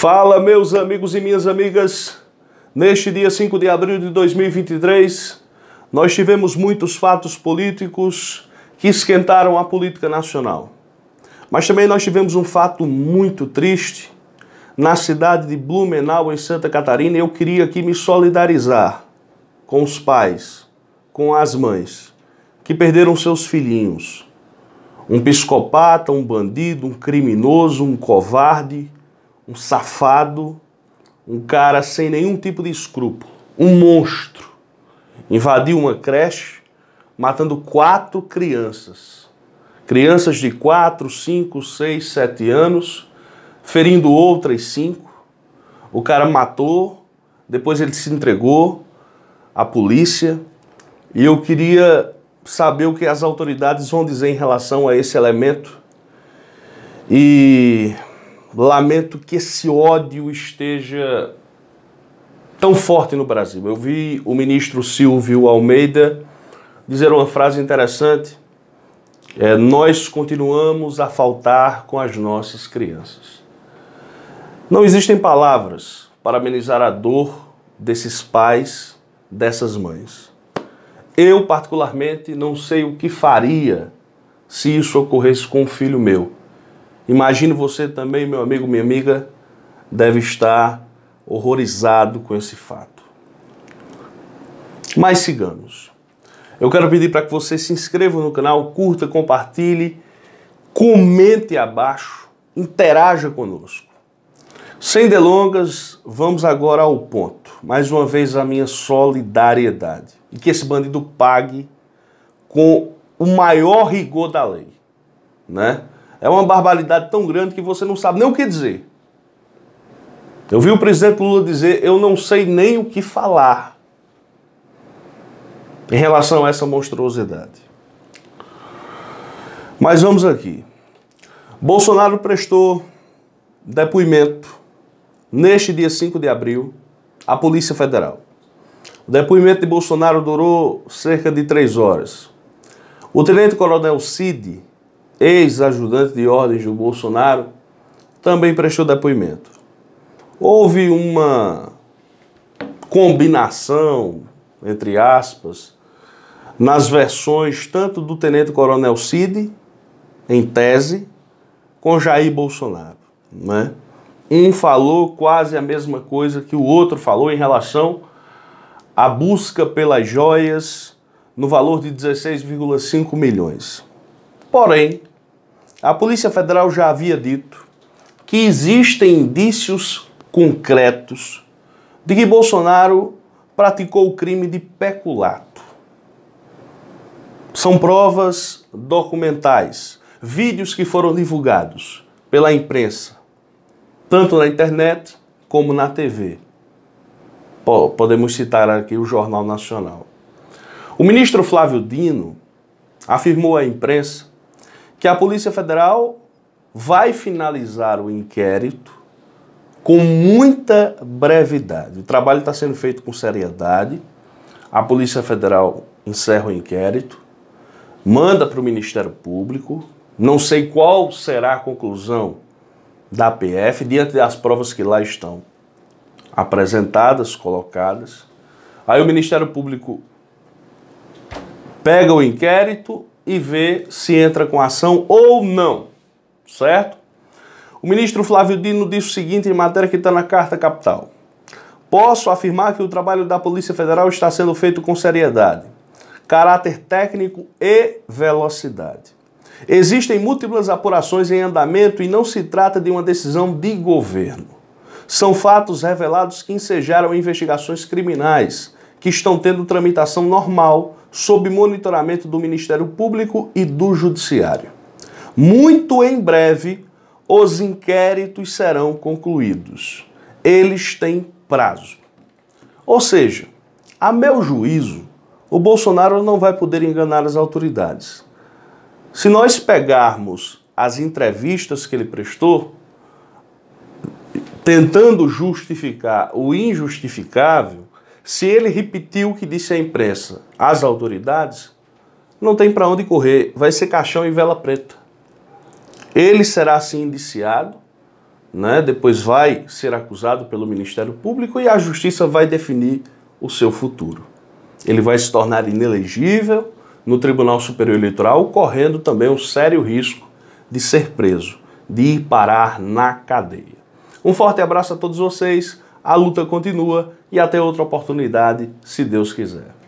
Fala, meus amigos e minhas amigas. Neste dia 5 de abril de 2023, nós tivemos muitos fatos políticos que esquentaram a política nacional. Mas também nós tivemos um fato muito triste na cidade de Blumenau, em Santa Catarina. Eu queria aqui me solidarizar com os pais, com as mães que perderam seus filhinhos. Um psicopata, um bandido, um criminoso, um covarde um safado, um cara sem nenhum tipo de escrúpulo, um monstro, invadiu uma creche matando quatro crianças. Crianças de 4, 5, 6, 7 anos, ferindo outras cinco. O cara matou, depois ele se entregou à polícia. E eu queria saber o que as autoridades vão dizer em relação a esse elemento. E Lamento que esse ódio esteja tão forte no Brasil. Eu vi o ministro Silvio Almeida dizer uma frase interessante. É, nós continuamos a faltar com as nossas crianças. Não existem palavras para amenizar a dor desses pais, dessas mães. Eu, particularmente, não sei o que faria se isso ocorresse com um filho meu. Imagino você também, meu amigo, minha amiga, deve estar horrorizado com esse fato. Mas sigamos. Eu quero pedir para que você se inscreva no canal, curta, compartilhe, comente abaixo, interaja conosco. Sem delongas, vamos agora ao ponto. Mais uma vez a minha solidariedade. E que esse bandido pague com o maior rigor da lei, né? é uma barbaridade tão grande que você não sabe nem o que dizer. Eu vi o presidente Lula dizer: Eu não sei nem o que falar em relação a essa monstruosidade. Mas vamos aqui. Bolsonaro prestou depoimento neste dia 5 de abril à Polícia Federal. O depoimento de Bolsonaro durou cerca de três horas. O tenente-coronel Cid ex-ajudante de ordens do Bolsonaro, também prestou depoimento. Houve uma combinação, entre aspas, nas versões tanto do Tenente Coronel Cid, em tese, com Jair Bolsonaro. Né? Um falou quase a mesma coisa que o outro falou em relação à busca pelas joias no valor de 16,5 milhões. Porém, a Polícia Federal já havia dito que existem indícios concretos de que Bolsonaro praticou o crime de peculato. São provas documentais, vídeos que foram divulgados pela imprensa, tanto na internet como na TV. Podemos citar aqui o Jornal Nacional. O ministro Flávio Dino afirmou à imprensa que a Polícia Federal vai finalizar o inquérito com muita brevidade. O trabalho está sendo feito com seriedade. A Polícia Federal encerra o inquérito, manda para o Ministério Público. Não sei qual será a conclusão da PF diante das provas que lá estão apresentadas, colocadas. Aí o Ministério Público pega o inquérito e ver se entra com ação ou não, certo? O ministro Flávio Dino disse o seguinte em matéria que está na Carta Capital. Posso afirmar que o trabalho da Polícia Federal está sendo feito com seriedade, caráter técnico e velocidade. Existem múltiplas apurações em andamento e não se trata de uma decisão de governo. São fatos revelados que ensejaram investigações criminais, que estão tendo tramitação normal sob monitoramento do Ministério Público e do Judiciário. Muito em breve, os inquéritos serão concluídos. Eles têm prazo. Ou seja, a meu juízo, o Bolsonaro não vai poder enganar as autoridades. Se nós pegarmos as entrevistas que ele prestou, tentando justificar o injustificável, se ele repetiu o que disse à imprensa, às autoridades, não tem para onde correr, vai ser caixão e vela preta. Ele será assim indiciado, né? depois vai ser acusado pelo Ministério Público e a justiça vai definir o seu futuro. Ele vai se tornar inelegível no Tribunal Superior Eleitoral, correndo também um sério risco de ser preso, de ir parar na cadeia. Um forte abraço a todos vocês a luta continua e até outra oportunidade, se Deus quiser.